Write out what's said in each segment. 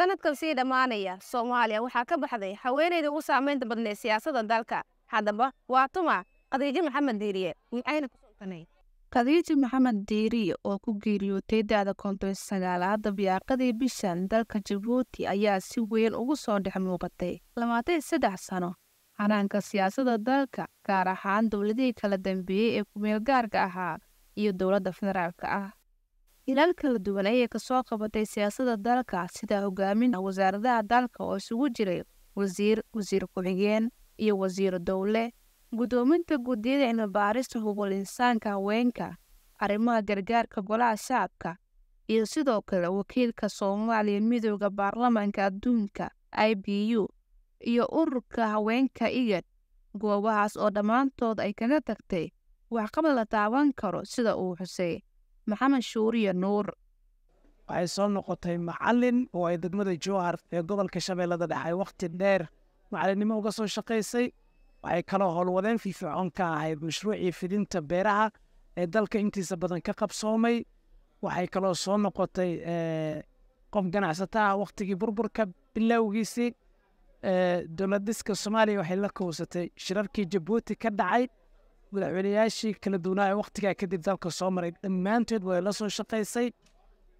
sanadkan sii dhammaanaya soomaaliya waxaa ka baxday haweeneyda ugu saameynta badneed siyaasada dalka haddaba waa tuma khadiijo maxamed diiriye maxayna ku sultanay khadiijo maxamed diiriye oo ku geeriyootay da-da konton sagaalaad ah, dabiyaaqadii bishan dalka jabuuti ayaa si weyn ugu soo dhex muuqatay labaatan saddex sano hanaanka siyaasada dalka gaar ahaan dowladihii kala dambeeyey ee ku gaarka ahaa iyo dowladda federaalka ah hilaal kala duwan ayay kasoo qabatay siyaasada dalka sida hogaaminta wasaaradaha dalka oo isugu jiray wasiir wasiir ku-xigeen iyo wasiiro dowle guddoominta guddiyada cilmibaarista hubul insaanka haweenka arrimaha gargaarka golaha shacabka iyo sidoo kale wakiilka soomaaliya midooda baarlamaanka adduunka i b u iyo ururka haweenka igad goobahaas oo dhammaantood ay kaga tagtay waxqabad la taaban karo sida uu xusey maxamed shuuriya nuur waxay soo noqotay macalin oo ay degmada jowhar ee gobolka shabeellada dhexe waqti dheer macalinnimo uga soo shaqaysay waxay kaloo howlwadeen fiifiicoon ka ahayd mashruucii fidinta beeraha ee dalka intiisa badan ka qabsoomay waxay kaloo soo noqotay eh, qof ganacsata ah wakhtigii burburka bilowgiisii eh, dowlad soomaaliya waxay la kowsatay shirarkii jabuuti ka dhacay madaxweynayaashii kala duwanaa ee wakhtigaa kadib dalka soo maray dhammaantood way la soo shaqaysay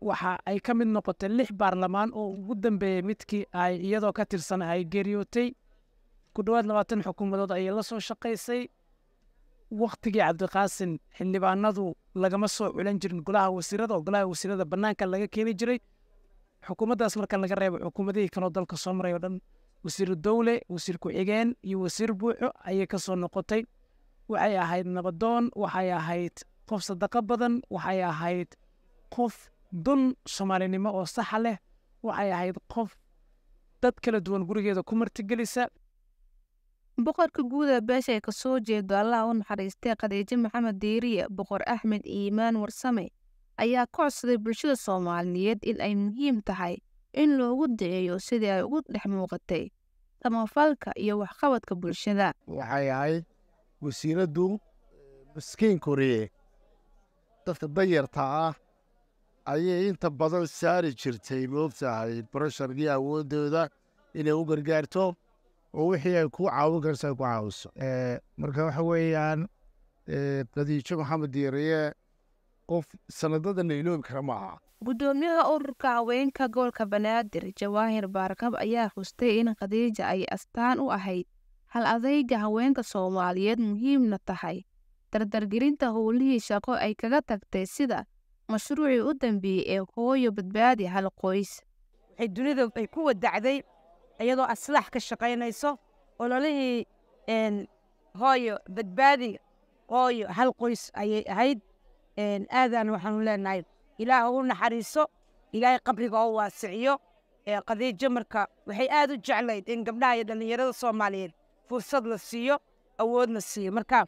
waxa ay ka mid noqotay lix baarlamaan oo ugu dambeeyey midkii ay iyadoo ka tirsan ay geeriyootay ku dhowaad labaatan xukuumadood ayay la soo shaqaysay wakhtigii cabdiqaasin xildhibaanadu lagama soo culan jirin golaha wasiirada oo golaha wasiirada bannaanka laga keeni jiray xukuumaddaas marka laga reebo xukuumadihii kaloo dalka soo maray oo dhan wasiiru dowle wasiir ku-xigeen iyo wasiir buuxo ayay ka soo noqotay waxay ahayd nabadoon waxay ahayd qof sadaqo badan waxay ahayd qof dun soomaalinimo oo saxa leh waxay ahayd qof dad kala duwan gurigeeda ku martigelisa boqorka guuda beesha ay kasoo jeedo allaha u naxariistay khadiijo maxamed diiriye boqor axmed iimaan warsame ayaa ka codsaday bulshada soomaaliyeed in ay muhiim tahay in loogu daceeyo sidii ay ugu dhex muuqatay tamafalka iyo waxqabadka bulshada waxay ahayd wasiiraddu miskiin koriye dadka danyarta ah ayay inta badan saari jirtay moogtahay barasharkii awoodooda inay u gargaarto oo wixii ay ku caawin karto ay ku caawiso eh, marka waxa weeyaan qadiijo eh, maxamed diiriye qof sanadada la iloobi kara maaha gudoomiyaha ururka haweenka gobolka banaadir jawaahir baarkab ayaa xustay in khadiija ay astaan u ahayd hal adayga haweenka soomaaliyeed muhiimna tahay dardargelinta howlihii shaqo ay kaga tagtay sida mashruucii u dambeeyey ee hooyo badbaadi hal qoys waxay dunida ay ku wadacday iyadoo aslaax ka shaqaynayso ololihii hooyo badbaadi hooyo hal qoys ayay ahayd aadaan waxaanu leenahay ilaah u naxariiso ilaahay qabriga oo waasiciyo qadiijo marka waxay aada u jeclayd in gabdhaha iyo dhallinyarada soomaaliyeed fursad la siiyo awood la siiyo marka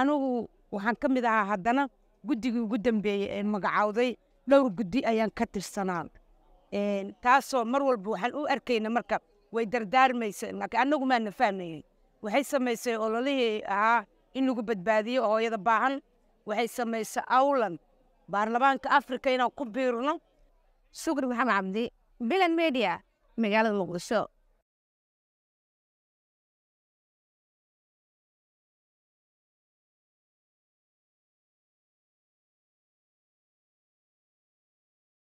anigu waxaan ka mid ahaa haddana guddigii ugu dambeeyey ee magacawday dhowr guddi ayaan ka tirsanaa taasoo mar walba waxaan u arkayna marka way dardaarmaysa laakiin annagu maana fahmayey waxay samaysay ololihii ahaa in lagu badbaadiyo hooyada baahan waxay samaysay awlan baarlamaanka afrika inaan ku biirno shukri maxamed cabdi bilan media magaalada muqdisho